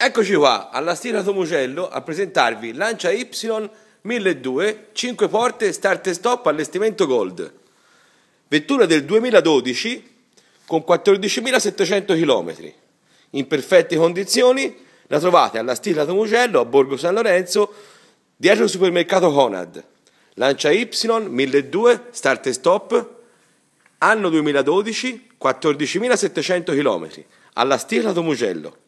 Eccoci qua, alla Stira Tomucello, a presentarvi Lancia Y 1002, 5 porte, start e stop, allestimento gold. Vettura del 2012 con 14.700 km. In perfette condizioni, la trovate alla Stira Tomucello, a Borgo San Lorenzo, dietro il supermercato Conad. Lancia Y 1002, start e stop, anno 2012, 14.700 km, alla Stira Tomucello.